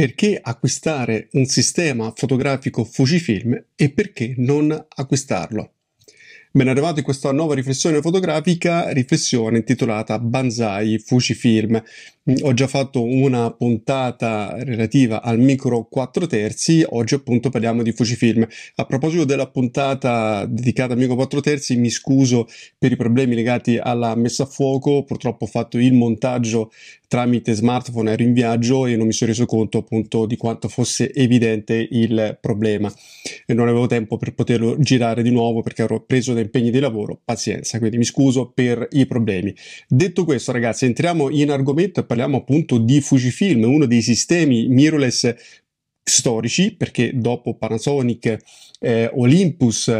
Perché acquistare un sistema fotografico Fujifilm e perché non acquistarlo? Ben arrivato in questa nuova riflessione fotografica, riflessione intitolata Banzai Fujifilm. Mm, ho già fatto una puntata relativa al micro 4 terzi, oggi appunto parliamo di Fujifilm. A proposito della puntata dedicata al micro 4 terzi, mi scuso per i problemi legati alla messa a fuoco, purtroppo ho fatto il montaggio tramite smartphone ero in viaggio e non mi sono reso conto appunto di quanto fosse evidente il problema e non avevo tempo per poterlo girare di nuovo perché ero preso da impegni di lavoro, pazienza, quindi mi scuso per i problemi. Detto questo ragazzi entriamo in argomento e parliamo appunto di Fujifilm, uno dei sistemi mirrorless storici perché dopo Panasonic, eh, Olympus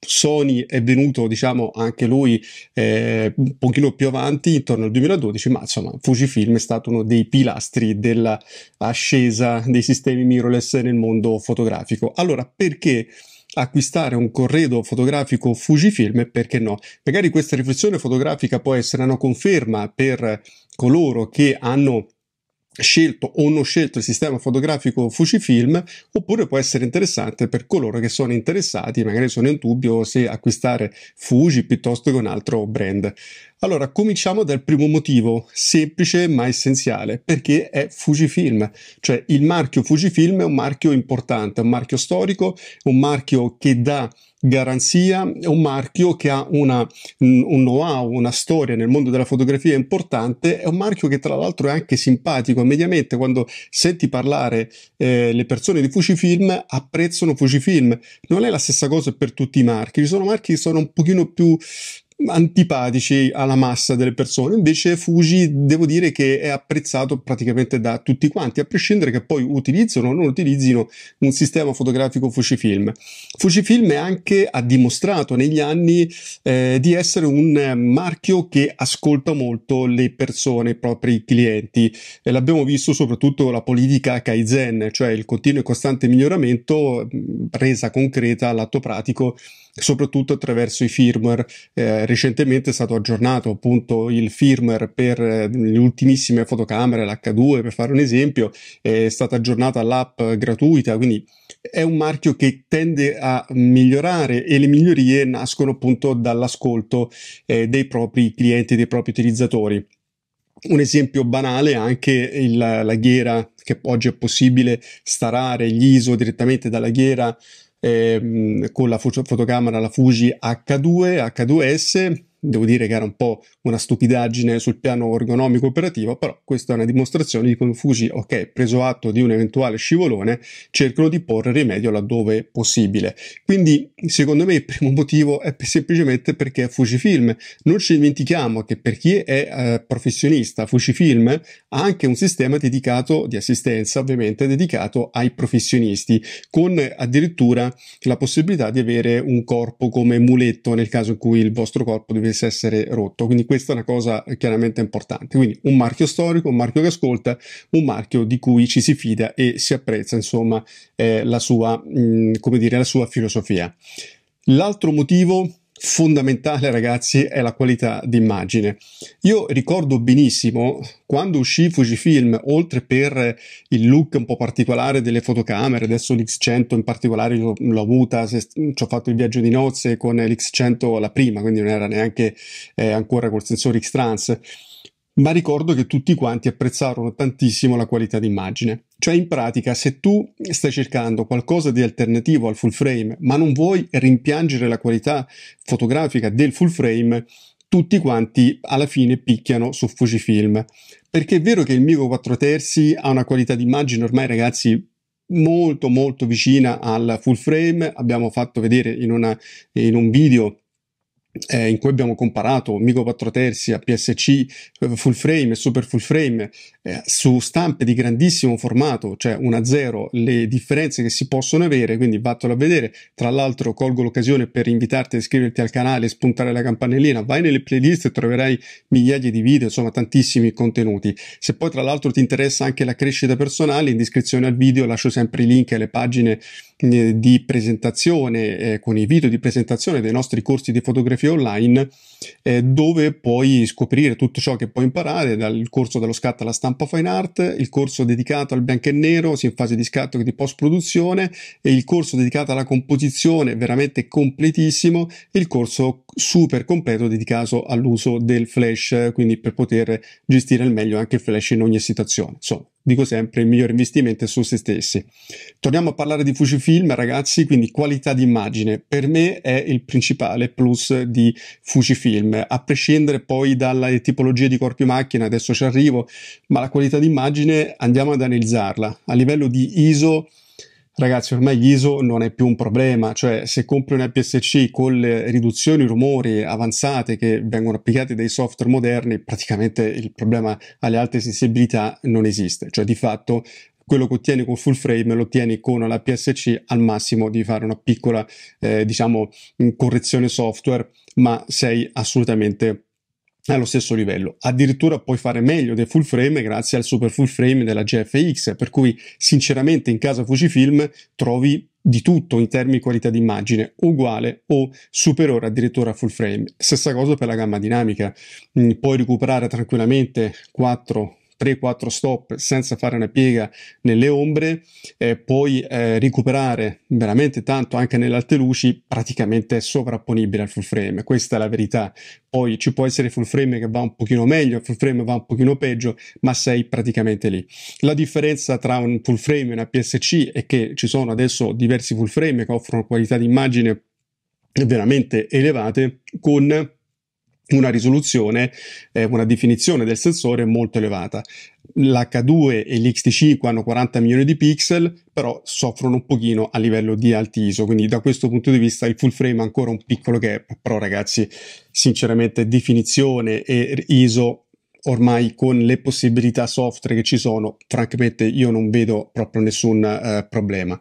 Sony è venuto diciamo anche lui eh, un pochino più avanti intorno al 2012 ma insomma Fujifilm è stato uno dei pilastri dell'ascesa dei sistemi mirrorless nel mondo fotografico allora perché acquistare un corredo fotografico Fujifilm e perché no magari questa riflessione fotografica può essere una conferma per coloro che hanno scelto o non scelto il sistema fotografico Fujifilm oppure può essere interessante per coloro che sono interessati magari sono in dubbio se acquistare Fuji piuttosto che un altro brand allora, cominciamo dal primo motivo, semplice ma essenziale, perché è Fujifilm, cioè il marchio Fujifilm è un marchio importante, un marchio storico, un marchio che dà garanzia, è un marchio che ha una, un know-how, una storia nel mondo della fotografia importante, è un marchio che tra l'altro è anche simpatico, mediamente quando senti parlare eh, le persone di Fujifilm apprezzano Fujifilm, non è la stessa cosa per tutti i marchi, ci sono marchi che sono un pochino più antipatici alla massa delle persone. Invece Fuji devo dire che è apprezzato praticamente da tutti quanti, a prescindere che poi utilizzino o non utilizzino un sistema fotografico Fujifilm. Fujifilm è anche ha dimostrato negli anni eh, di essere un marchio che ascolta molto le persone, i propri clienti. E l'abbiamo visto soprattutto la politica Kaizen, cioè il continuo e costante miglioramento mh, mm, resa concreta all'atto pratico soprattutto attraverso i firmware. Eh, recentemente è stato aggiornato appunto il firmware per eh, le ultimissime fotocamere, l'H2 per fare un esempio, è stata aggiornata l'app gratuita, quindi è un marchio che tende a migliorare e le migliorie nascono appunto dall'ascolto eh, dei propri clienti, dei propri utilizzatori. Un esempio banale è anche il, la ghiera che oggi è possibile starare gli ISO direttamente dalla ghiera ehm, con la fotocamera la Fuji H2, H2S devo dire che era un po' una stupidaggine sul piano ergonomico operativo, però questa è una dimostrazione di come Fuji, ok, preso atto di un eventuale scivolone, cercano di porre rimedio laddove possibile. Quindi, secondo me, il primo motivo è semplicemente perché è Fujifilm. Non ci dimentichiamo che per chi è eh, professionista, Fujifilm ha anche un sistema dedicato di assistenza, ovviamente dedicato ai professionisti, con addirittura la possibilità di avere un corpo come muletto nel caso in cui il vostro corpo deve potesse essere rotto. Quindi questa è una cosa eh, chiaramente importante. Quindi un marchio storico, un marchio che ascolta, un marchio di cui ci si fida e si apprezza insomma eh, la, sua, mh, mm, dire, la sua filosofia. L'altro motivo fondamentale ragazzi è la qualità d'immagine. Io ricordo benissimo quando uscì Fujifilm, oltre per il look un po' particolare delle fotocamere, adesso l'X100 in particolare l'ho, l'ho avuta, se, ci ho fatto il viaggio di nozze con l'X100 la prima, quindi non era neanche eh, ancora col sensore X-Trans ma ricordo che tutti quanti apprezzarono tantissimo la qualità d'immagine. Cioè in pratica se tu stai cercando qualcosa di alternativo al full frame ma non vuoi rimpiangere la qualità fotografica del full frame, tutti quanti alla fine picchiano su Fujifilm. Perché è vero che il Mico 4 terzi ha una qualità d'immagine ormai ragazzi molto molto vicina al full frame, abbiamo fatto vedere in, una, in un video eh, in cui abbiamo comparato Mico 4 terzi a PSC eh, full frame e super full frame eh, su stampe di grandissimo formato, cioè 1-0, a le differenze che si possono avere, quindi vattelo a vedere. Tra l'altro colgo l'occasione per invitarti a iscriverti al canale, spuntare la campanellina, vai nelle playlist e troverai migliaia di video, insomma tantissimi contenuti. Se poi tra l'altro ti interessa anche la crescita personale, in descrizione al video lascio sempre i link alle pagine eh, di presentazione, eh, con i video di presentazione dei nostri corsi di fotografia online, eh, dove puoi scoprire tutto ciò che puoi imparare, dal corso dello scatto alla stampa fine art, il corso dedicato al bianco e nero, sia in fase di scatto che di post produzione, e il corso dedicato alla composizione, veramente completissimo, il corso super completo dedicato all'uso del flash, quindi per poter gestire al meglio anche il flash in ogni situazione. Insomma, dico sempre, il miglior investimento è su se stessi. Torniamo a parlare di Fujifilm, ragazzi, quindi qualità d'immagine Per me è il principale plus di Fujifilm, a prescindere poi dalla tipologia di corpi macchina, adesso ci arrivo, ma la qualità d'immagine andiamo ad analizzarla. A livello di ISO Ragazzi, ormai l'ISO non è più un problema, cioè se compri un IPSC con le riduzioni rumori avanzate che vengono applicate dai software moderni, praticamente il problema alle alte sensibilità non esiste, cioè di fatto quello che ottieni con full frame lo ottieni con la PSC al massimo di fare una piccola eh, diciamo correzione software ma sei assolutamente allo stesso livello. Addirittura puoi fare meglio del full frame grazie al super full frame della GFX, per cui sinceramente in casa Fujifilm trovi di tutto in termini di qualità d'immagine, uguale o superiore addirittura a full frame. Stessa cosa per la gamma dinamica, mm, puoi recuperare tranquillamente 4 3-4 stop senza fare una piega nelle ombre, e eh, puoi eh, recuperare veramente tanto anche nelle alte luci, praticamente è sovrapponibile al full frame, questa è la verità. Poi ci può essere full frame che va un pochino meglio, full frame va un pochino peggio, ma sei praticamente lì. La differenza tra un full frame e una PSC è che ci sono adesso diversi full frame che offrono qualità di immagine veramente elevate con una risoluzione, eh, una definizione del sensore molto elevata. L'H2 e l'XT5 hanno 40 milioni di pixel, però soffrono un pochino a livello di alti ISO, quindi da questo punto di vista il full frame ha ancora un piccolo gap, però ragazzi, sinceramente definizione e ISO ormai con le possibilità software che ci sono, francamente io non vedo proprio nessun eh, problema.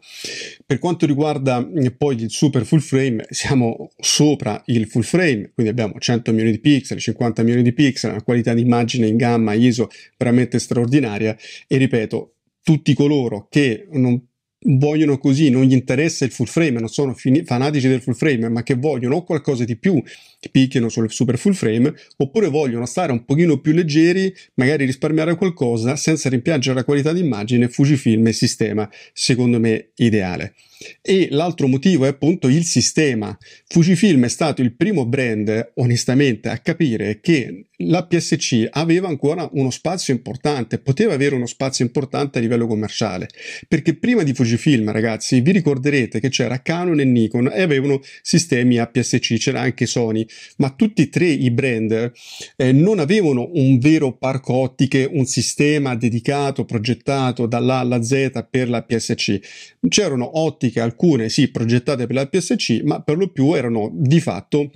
Per quanto riguarda eh, poi il super full frame, siamo sopra il full frame, quindi abbiamo 100 milioni di pixel, 50 milioni di pixel, una qualità di immagine in gamma ISO veramente straordinaria e ripeto, tutti coloro che non vogliono così, non gli interessa il full frame, non sono fini- fanatici del full frame, ma che vogliono o qualcosa di più, picchiano sul super full frame, oppure vogliono stare un pochino più leggeri, magari risparmiare qualcosa senza rimpiangere la qualità d'immagine, Fujifilm è il sistema, secondo me, ideale. E l'altro motivo è appunto il sistema. Fujifilm è stato il primo brand, onestamente, a capire che la PSC aveva ancora uno spazio importante, poteva avere uno spazio importante a livello commerciale, perché prima di Fujifilm, ragazzi, vi ricorderete che c'era Canon e Nikon e avevano sistemi APS-C, c'era anche Sony, ma tutti e tre i brand eh, non avevano un vero parco ottiche, un sistema dedicato, progettato dall'A alla Z per la PSC. C'erano ottiche, alcune sì, progettate per la PSC, ma per lo più erano di fatto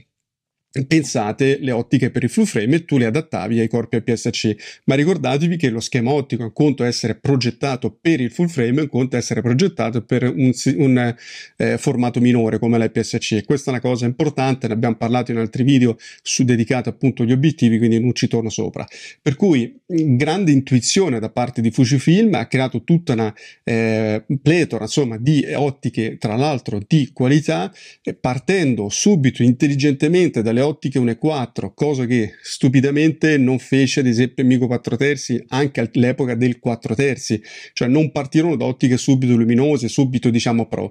pensate le ottiche per il full frame e tu le adattavi ai corpi APS-C, ma ricordatevi che lo schema ottico è un conto essere progettato per il full frame e un conto essere progettato per un, un eh, formato minore come l'APS-C. Questa è una cosa importante, ne abbiamo parlato in altri video su dedicati appunto agli obiettivi, quindi non ci torno sopra. Per cui mm, grande intuizione da parte di Fujifilm, ha creato tutta una eh, pletora insomma di ottiche, tra l'altro di qualità, eh, partendo subito intelligentemente dalle ottiche 1.4, cosa che stupidamente non fece ad esempio il Mico 4 terzi anche all'epoca del 4 terzi, cioè non partirono da ottiche subito luminose, subito diciamo pro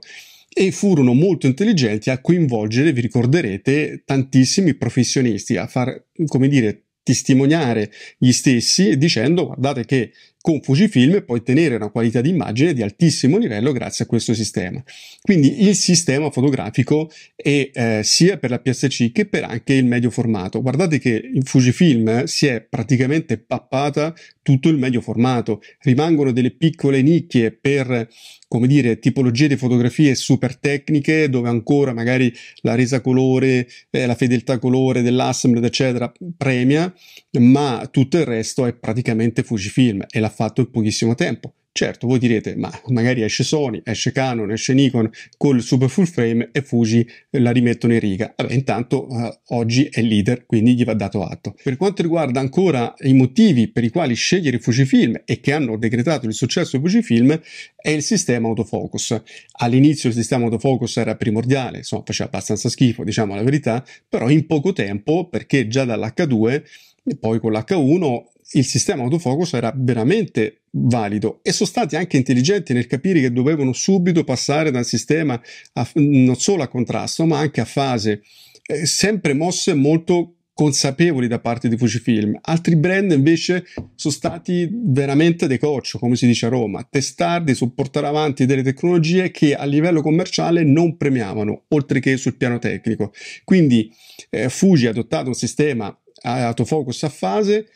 e furono molto intelligenti a coinvolgere, vi ricorderete, tantissimi professionisti, a far, come dire, testimoniare gli stessi dicendo guardate che con Fujifilm puoi tenere una qualità di immagine di altissimo livello grazie a questo sistema. Quindi il sistema fotografico è eh, sia per la PSC che per anche il medio formato. Guardate che in Fujifilm si è praticamente pappata tutto il medio formato, rimangono delle piccole nicchie per come dire, tipologie di fotografie super tecniche dove ancora magari la resa colore, eh, la fedeltà colore dell'Assembled, eccetera, premia, ma tutto il resto è praticamente Fujifilm e l'ha fatto in pochissimo tempo. Certo, voi direte, ma magari esce Sony, esce Canon, esce Nikon col super full frame e Fuji eh, la rimettono in riga. Vabbè, intanto eh, oggi è leader, quindi gli va dato atto. Per quanto riguarda ancora i motivi per i quali scegliere Fujifilm e che hanno decretato il successo di Fujifilm è il sistema autofocus. All'inizio il sistema autofocus era primordiale, insomma, faceva abbastanza schifo, diciamo la verità, però in poco tempo, perché già dall'H2 e poi con l'H1 il sistema autofocus era veramente valido e sono stati anche intelligenti nel capire che dovevano subito passare dal sistema a, non solo a contrasto ma anche a fase, eh, sempre mosse molto consapevoli da parte di Fujifilm. Altri brand invece sono stati veramente decoccio, come si dice a Roma, testardi su portare avanti delle tecnologie che a livello commerciale non premiavano, oltre che sul piano tecnico. Quindi eh, Fuji ha adottato un sistema autofocus a fase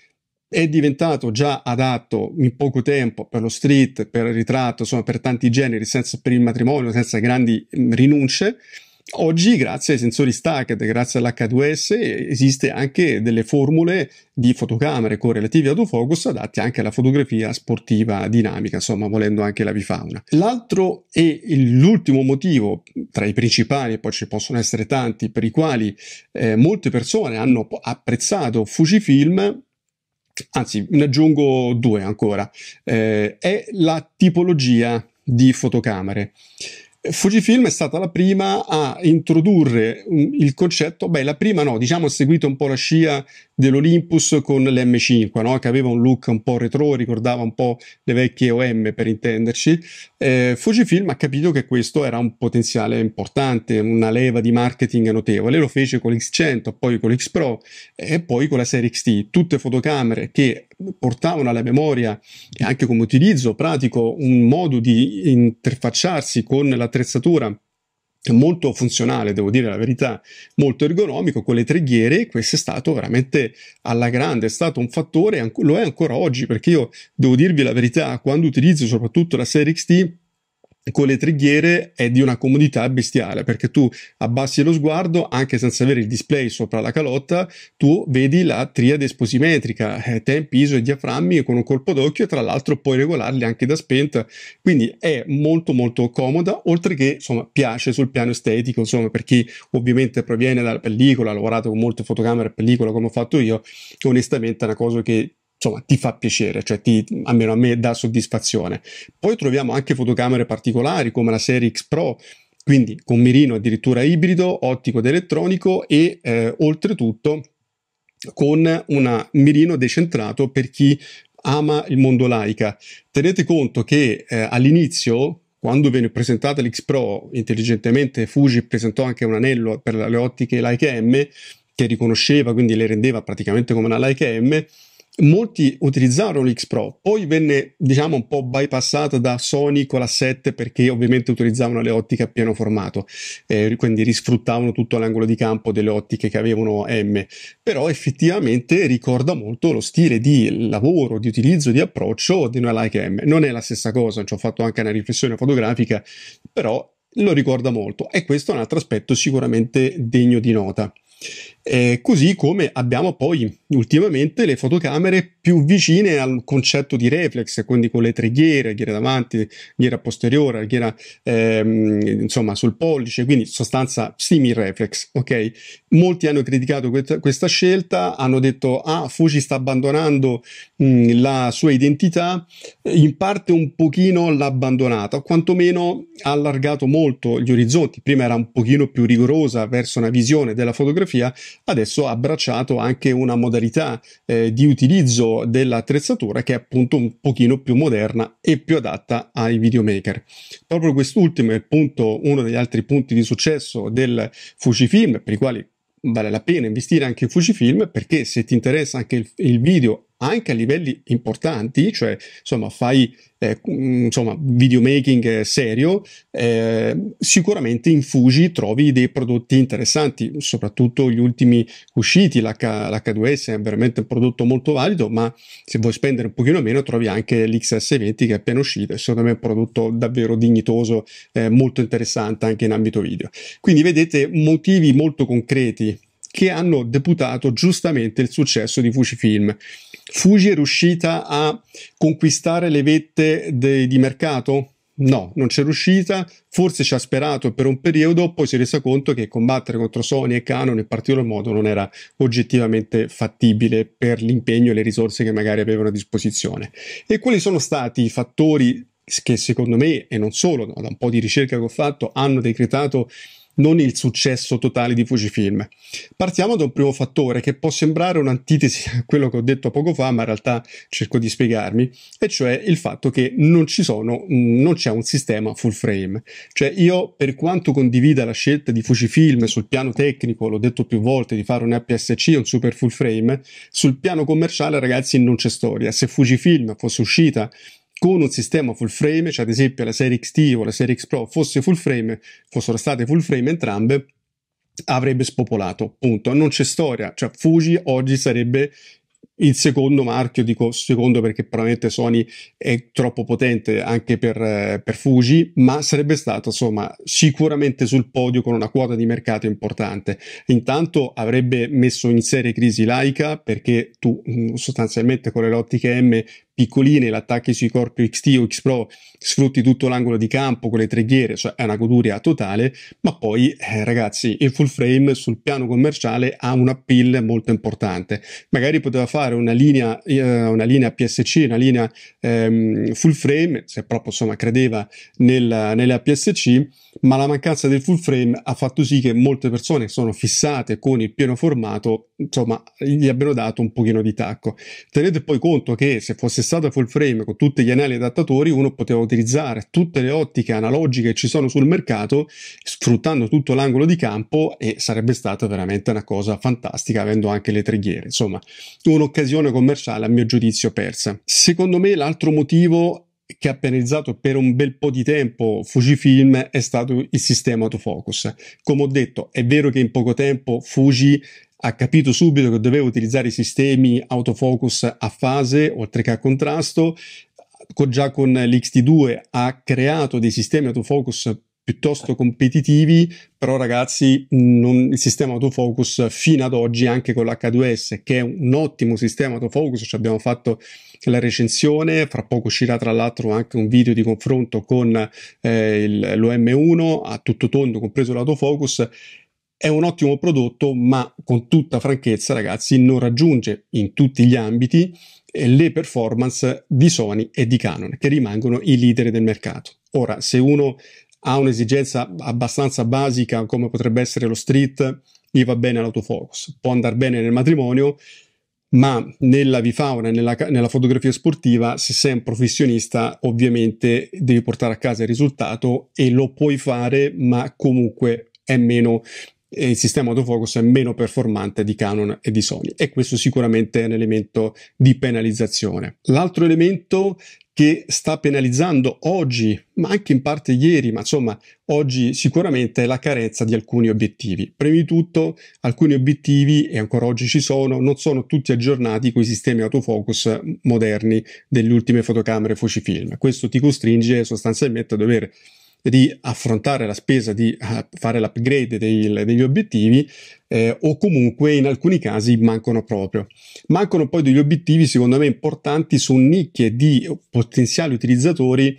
è diventato già adatto in poco tempo per lo street, per il ritratto, insomma per tanti generi, senza, per il matrimonio, senza grandi rinunce. Oggi, grazie ai sensori stacked, grazie all'H2S, esiste anche delle formule di fotocamere con relativi autofocus adatti anche alla fotografia sportiva dinamica, insomma, volendo anche la bifauna. L'altro e l'ultimo motivo, tra i principali, e poi ci possono essere tanti, per i quali eh, molte persone hanno apprezzato Fujifilm, anzi, ne aggiungo due ancora, eh, è la tipologia di fotocamere. Fujifilm è stata la prima a introdurre il concetto, beh la prima no, diciamo ha seguito un po' la scia dell'Olympus con l'M5, no? che aveva un look un po' retro, ricordava un po' le vecchie OM per intenderci, eh, Fujifilm ha capito che questo era un potenziale importante, una leva di marketing notevole, lo fece con l'X100, poi con l'X Pro e poi con la serie XT, tutte fotocamere che portavano alla memoria e anche come utilizzo pratico un modo di interfacciarsi con l'attrezzatura molto funzionale, devo dire la verità, molto ergonomico con le treghiere e questo è stato veramente alla grande, è stato un fattore, lo è ancora oggi perché io devo dirvi la verità, quando utilizzo soprattutto la Serie XT con le trighiere è di una comodità bestiale perché tu abbassi lo sguardo anche senza avere il display sopra la calotta, tu vedi la triade esposimetrica, eh, tempi, ISO e diaframmi con un colpo d'occhio e tra l'altro puoi regolarli anche da spenta, quindi è molto molto comoda, oltre che insomma piace sul piano estetico, insomma per chi ovviamente proviene dalla pellicola, ha lavorato con molte fotocamere e pellicola come ho fatto io, onestamente è una cosa che insomma, ti fa piacere, cioè ti, almeno a me dà soddisfazione. Poi troviamo anche fotocamere particolari come la serie X Pro, quindi con mirino addirittura ibrido, ottico ed elettronico e eh, oltretutto con un mirino decentrato per chi ama il mondo laica. Tenete conto che eh, all'inizio quando venne presentata l'X Pro, intelligentemente Fuji presentò anche un anello per le ottiche Leica M che riconosceva, quindi le rendeva praticamente come una Leica M molti utilizzarono l'X Pro, poi venne diciamo un po' bypassata da Sony con la 7 perché ovviamente utilizzavano le ottiche a pieno formato, eh, quindi risfruttavano tutto l'angolo di campo delle ottiche che avevano M, però effettivamente ricorda molto lo stile di lavoro, di utilizzo, di approccio di una Leica M. Non è la stessa cosa, ci ho fatto anche una riflessione fotografica, però lo ricorda molto e questo è un altro aspetto sicuramente degno di nota. Eh, così come abbiamo poi ultimamente le fotocamere più vicine al concetto di reflex, quindi con le tre ghiere, ghiera davanti, ghiera posteriore, ghiera ehm, insomma sul pollice, quindi sostanza semi-reflex. Ok, molti hanno criticato questa, questa scelta, hanno detto ah Fuji sta abbandonando mh, la sua identità, in parte un pochino l'ha abbandonata, o quantomeno ha allargato molto gli orizzonti. Prima era un pochino più rigorosa verso una visione della fotografia, adesso ha abbracciato anche una modalità eh, di utilizzo dell'attrezzatura che è appunto un pochino più moderna e più adatta ai videomaker. Proprio quest'ultimo è appunto uno degli altri punti di successo del Fujifilm, per i quali vale la pena investire anche in Fujifilm perché se ti interessa anche il, il video anche a livelli importanti, cioè insomma fai eh, mm, insomma, videomaking eh, serio, eh, sicuramente in Fuji trovi dei prodotti interessanti, soprattutto gli ultimi usciti, l'H, l'H2S è veramente un prodotto molto valido, ma se vuoi spendere un pochino meno trovi anche l'XS20 che è appena uscito, secondo me è un prodotto davvero dignitoso, eh, molto interessante anche in ambito video. Quindi vedete motivi molto concreti che hanno deputato giustamente il successo di Fujifilm. Fuji è riuscita a conquistare le vette de- di mercato? No, non c'è riuscita, forse ci ha sperato per un periodo, poi si è resa conto che combattere contro Sony e Canon in particolar modo non era oggettivamente fattibile per l'impegno e le risorse che magari avevano a disposizione. E quali sono stati i fattori che secondo me, e non solo, da un po' di ricerca che ho fatto, hanno decretato non il successo totale di Fujifilm. Partiamo da un primo fattore che può sembrare un'antitesi a quello che ho detto poco fa, ma in realtà cerco di spiegarmi, e cioè il fatto che non, ci sono, mm, non c'è un sistema full frame. Cioè io, per quanto condivida la scelta di Fujifilm sul piano tecnico, l'ho detto più volte, di fare un APS-C un super full frame, sul piano commerciale ragazzi non c'è storia. Se Fujifilm fosse uscita con un sistema full frame, cioè ad esempio la serie XT o la serie X Pro fosse full frame, fossero state full frame entrambe, avrebbe spopolato, punto. Non c'è storia, cioè Fuji oggi sarebbe il secondo marchio, dico secondo perché probabilmente Sony è troppo potente anche per, per, Fuji, ma sarebbe stato insomma sicuramente sul podio con una quota di mercato importante. Intanto avrebbe messo in serie crisi Laika perché tu sostanzialmente con le lottiche M piccoline, l'attacchi sui corpi XT o X Pro, sfrutti tutto l'angolo di campo con le tre ghiere, cioè è una goduria totale, ma poi eh, ragazzi il full frame sul piano commerciale ha un appeal molto importante. Magari poteva fare una linea, eh, una linea PSC, una linea ehm, full frame, se proprio insomma credeva nel, nella PSC, ma la mancanza del full frame ha fatto sì che molte persone sono fissate con il pieno formato, insomma gli abbiano dato un pochino di tacco. Tenete poi conto che se fosse processata full frame con tutti gli anelli adattatori, uno poteva utilizzare tutte le ottiche analogiche che ci sono sul mercato, sfruttando tutto l'angolo di campo e sarebbe stata veramente una cosa fantastica avendo anche le trighiere. Insomma, un'occasione commerciale a mio giudizio persa. Secondo me l'altro motivo che ha penalizzato per un bel po' di tempo Fujifilm è stato il sistema autofocus. Come ho detto, è vero che in poco tempo Fuji ha capito subito che doveva utilizzare i sistemi autofocus a fase oltre che a contrasto, già con l'XT2 ha creato dei sistemi autofocus piuttosto competitivi, però ragazzi non, il sistema autofocus fino ad oggi anche con l'H2S che è un ottimo sistema autofocus, ci abbiamo fatto la recensione, fra poco uscirà tra l'altro anche un video di confronto con eh, il, l'OM1 a tutto tondo, compreso l'autofocus è un ottimo prodotto, ma con tutta franchezza, ragazzi, non raggiunge in tutti gli ambiti eh, le performance di Sony e di Canon, che rimangono i leader del mercato. Ora, se uno ha un'esigenza abbastanza basica, come potrebbe essere lo street, gli va bene l'autofocus, può andare bene nel matrimonio, ma nella vifauna e nella, nella, fotografia sportiva, se sei un professionista, ovviamente devi portare a casa il risultato e lo puoi fare, ma comunque è meno il sistema autofocus è meno performante di Canon e di Sony e questo sicuramente è un elemento di penalizzazione. L'altro elemento che sta penalizzando oggi, ma anche in parte ieri, ma insomma oggi sicuramente è la carenza di alcuni obiettivi. Prima di tutto alcuni obiettivi, e ancora oggi ci sono, non sono tutti aggiornati con i sistemi autofocus moderni delle ultime fotocamere Fujifilm. Questo ti costringe sostanzialmente a dover di affrontare la spesa di eh, fare l'upgrade dei, degli obiettivi eh, o comunque in alcuni casi mancano proprio. Mancano poi degli obiettivi secondo me importanti su nicchie di potenziali utilizzatori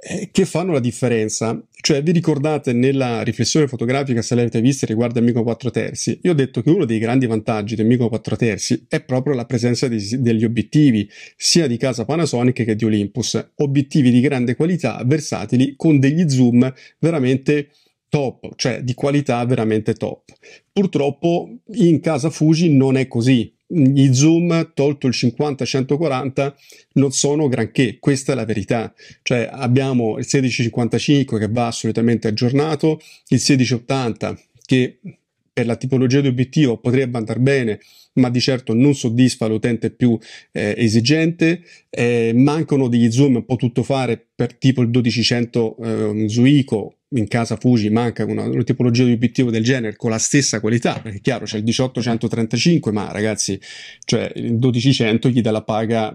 eh, che fanno la differenza. Cioè, vi ricordate nella riflessione fotografica, se l'avete vista, riguardo a Mico 4 terzi, io ho detto che uno dei grandi vantaggi del Mico 4 terzi è proprio la presenza di, degli obiettivi, sia di casa Panasonic che di Olympus. Obiettivi di grande qualità, versatili, con degli zoom veramente top, cioè di qualità veramente top. Purtroppo in casa Fuji non è così, gli zoom tolto il 50-140 non sono granché, questa è la verità. Cioè abbiamo il 1655 che va assolutamente aggiornato, il 1680 che per la tipologia di obiettivo potrebbe andare bene, ma di certo non soddisfa l'utente più eh, esigente. Eh, mancano degli zoom un po' tutto fare per tipo il 1200 eh, Zuico in casa Fuji manca una, una, tipologia di obiettivo del genere con la stessa qualità, perché chiaro c'è il 1835, ma ragazzi, cioè il 1200 gli dà la paga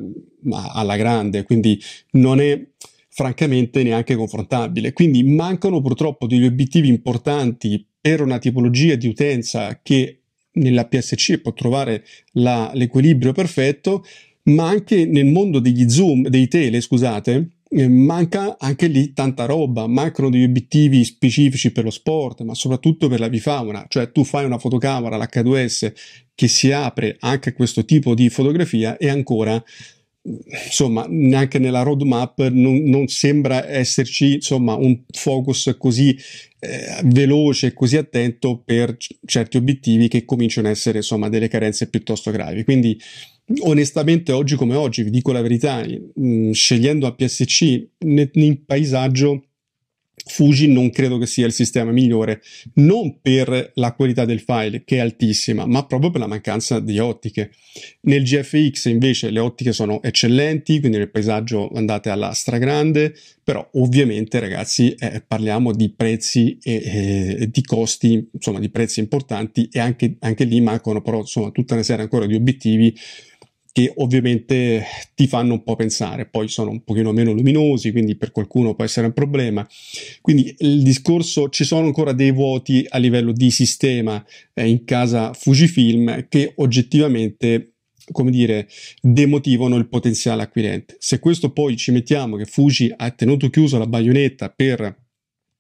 alla grande, quindi non è francamente neanche confrontabile. Quindi mancano purtroppo degli obiettivi importanti per una tipologia di utenza che nella PSC può trovare la, l'equilibrio perfetto, ma anche nel mondo degli zoom, dei tele, scusate, eh, manca anche lì tanta roba, mancano degli obiettivi specifici per lo sport, ma soprattutto per la bifauna, cioè tu fai una fotocamera, l'H2S, che si apre anche a questo tipo di fotografia e ancora insomma, neanche nella roadmap non, non, sembra esserci insomma, un focus così eh, veloce e così attento per c- certi obiettivi che cominciano a essere insomma, delle carenze piuttosto gravi. Quindi onestamente oggi come oggi, vi dico la verità, mh, mm, scegliendo APS-C nel, paesaggio Fuji non credo che sia il sistema migliore, non per la qualità del file che è altissima, ma proprio per la mancanza di ottiche. Nel GFX invece le ottiche sono eccellenti, quindi nel paesaggio andate alla stragrande, però ovviamente ragazzi eh, parliamo di prezzi e, e, di costi, insomma di prezzi importanti e anche, anche lì mancano però insomma tutta una serie ancora di obiettivi che ovviamente ti fanno un po' pensare, poi sono un pochino meno luminosi, quindi per qualcuno può essere un problema. Quindi il discorso, ci sono ancora dei vuoti a livello di sistema eh, in casa Fujifilm che oggettivamente come dire, demotivano il potenziale acquirente. Se questo poi ci mettiamo che Fuji ha tenuto chiusa la baionetta per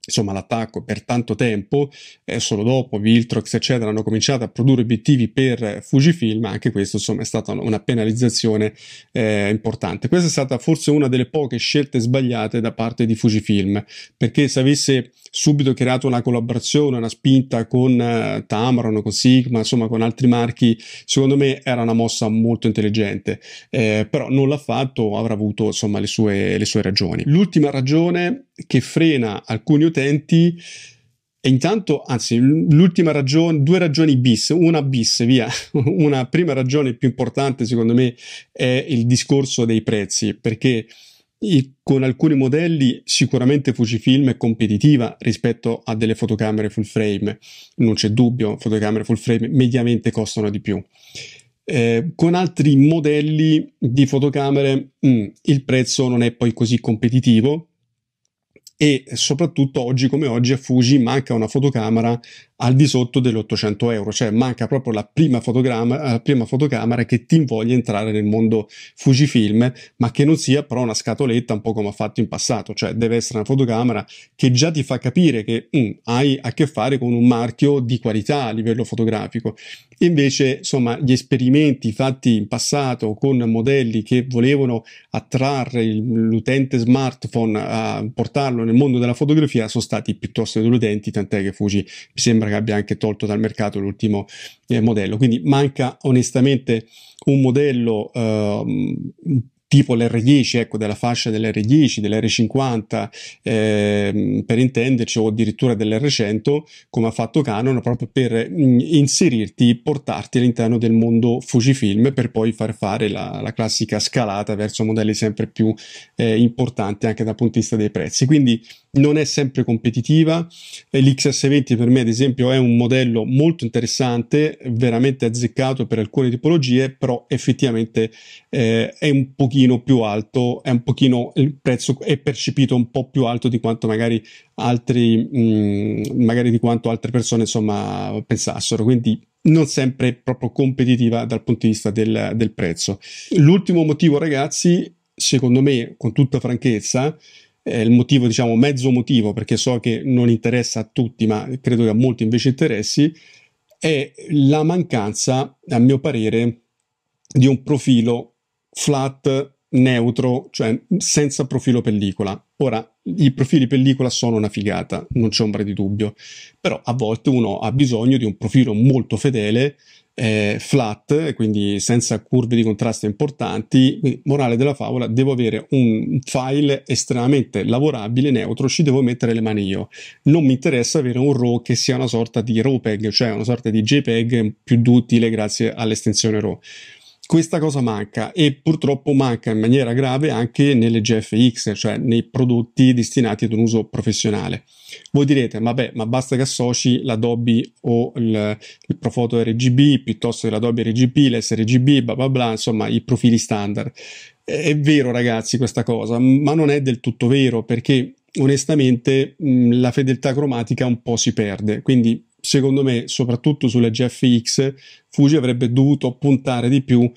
insomma, l'attacco per tanto tempo, eh, solo dopo Viltrox, eccetera, hanno cominciato a produrre obiettivi per eh, Fujifilm, anche questo, insomma, è stata una penalizzazione eh, importante. Questa è stata forse una delle poche scelte sbagliate da parte di Fujifilm, perché se avesse subito creato una collaborazione, una spinta con eh, Tamron, con Sigma, insomma, con altri marchi, secondo me era una mossa molto intelligente, eh, però non l'ha fatto, avrà avuto, insomma, le sue, le sue ragioni. L'ultima ragione che frena alcuni utenti e intanto, anzi, l'ultima ragione, due ragioni bis, una bis, via. Una prima ragione più importante, secondo me, è il discorso dei prezzi, perché con alcuni modelli sicuramente Fujifilm è competitiva rispetto a delle fotocamere full frame, non c'è dubbio, fotocamere full frame mediamente costano di più. Eh, con altri modelli di fotocamere mh, mm, il prezzo non è poi così competitivo e soprattutto oggi come oggi a Fuji manca una fotocamera al di sotto dell'800 euro, cioè manca proprio la prima, eh, la prima, fotocamera che ti invoglia entrare nel mondo Fujifilm, ma che non sia però una scatoletta un po' come ha fatto in passato, cioè deve essere una fotocamera che già ti fa capire che mm, hai a che fare con un marchio di qualità a livello fotografico. Invece, insomma, gli esperimenti fatti in passato con modelli che volevano attrarre l'utente smartphone a portarlo nel mondo della fotografia sono stati piuttosto deludenti, tant'è che Fuji mi sembra che abbia anche tolto dal mercato l'ultimo eh, modello. Quindi manca onestamente un modello eh, tipo l'R10, ecco, della fascia dell'R10, dell'R50, eh, per intenderci, o addirittura dell'R100, come ha fatto Canon, proprio per mm, inserirti, portarti all'interno del mondo Fujifilm per poi far fare la, la classica scalata verso modelli sempre più eh, importanti anche dal punto di vista dei prezzi. Quindi non è sempre competitiva. L'XS20 per me, ad esempio, è un modello molto interessante, veramente azzeccato per alcune tipologie, però effettivamente eh, è un pochino più alto, è un pochino il prezzo è percepito un po' più alto di quanto magari altri mh, mm, magari di quanto altre persone insomma pensassero. Quindi non sempre proprio competitiva dal punto di vista del, del prezzo. L'ultimo motivo, ragazzi, secondo me, con tutta franchezza, il motivo, diciamo, mezzo motivo, perché so che non interessa a tutti, ma credo che a molti invece interessi, è la mancanza, a mio parere, di un profilo flat neutro, cioè senza profilo pellicola. Ora, i profili pellicola sono una figata, non c'è ombra di dubbio, però a volte uno ha bisogno di un profilo molto fedele, eh, flat, quindi senza curve di contrasto importanti. Quindi, morale della favola, devo avere un file estremamente lavorabile, neutro, ci devo mettere le mani io. Non mi interessa avere un RAW che sia una sorta di RAWPEG, cioè una sorta di JPEG più duttile grazie all'estensione RAW. Questa cosa manca e purtroppo manca in maniera grave anche nelle GFX, cioè nei prodotti destinati ad un uso professionale. Voi direte, vabbè, ma basta che associ l'Adobe o il, il Profoto RGB piuttosto che l'Adobe RGB, l'SRGB, bla bla bla, insomma i profili standard. È vero ragazzi questa cosa, ma non è del tutto vero perché onestamente mh, la fedeltà cromatica un po' si perde, quindi secondo me, soprattutto sulle GFX, Fuji avrebbe dovuto puntare di più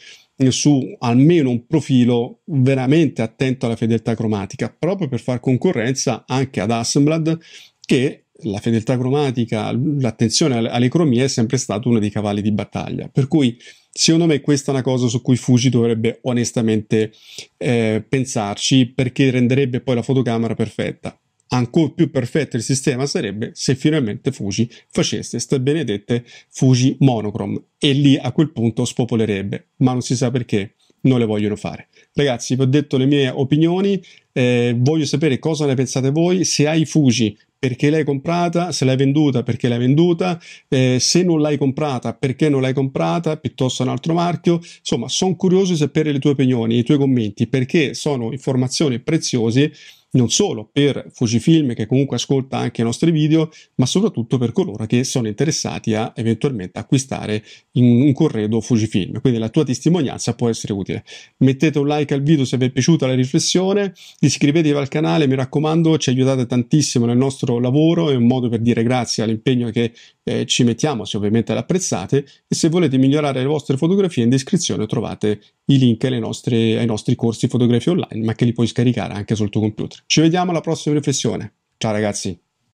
su almeno un profilo veramente attento alla fedeltà cromatica, proprio per far concorrenza anche ad Assemblad, che la fedeltà cromatica, l'attenzione alle cromie è sempre stato uno dei cavalli di battaglia. Per cui, secondo me, questa è una cosa su cui Fuji dovrebbe onestamente eh, pensarci, perché renderebbe poi la fotocamera perfetta. Ancora più perfetto il sistema sarebbe se finalmente Fuji facesse ste benedette Fuji monochrome e lì a quel punto spopolerebbe, ma non si sa perché non le vogliono fare. Ragazzi, vi ho detto le mie opinioni, eh, voglio sapere cosa ne pensate voi, se hai Fuji perché l'hai comprata, se l'hai venduta perché l'hai venduta, eh, se non l'hai comprata perché non l'hai comprata, piuttosto un altro marchio. Insomma, sono curioso di sapere le tue opinioni, i tuoi commenti, perché sono informazioni preziose non solo per Fujifilm che comunque ascolta anche i nostri video, ma soprattutto per coloro che sono interessati a eventualmente acquistare un corredo Fujifilm. Quindi la tua testimonianza può essere utile. Mettete un like al video se vi è piaciuta la riflessione, iscrivetevi al canale, mi raccomando, ci aiutate tantissimo nel nostro lavoro, è un modo per dire grazie all'impegno che eh, ci mettiamo, se ovviamente l'apprezzate, e se volete migliorare le vostre fotografie in descrizione trovate i link ai nostri, ai nostri corsi fotografia online, ma che li puoi scaricare anche sul tuo computer. Ci vediamo alla prossima riflessione. Ciao ragazzi!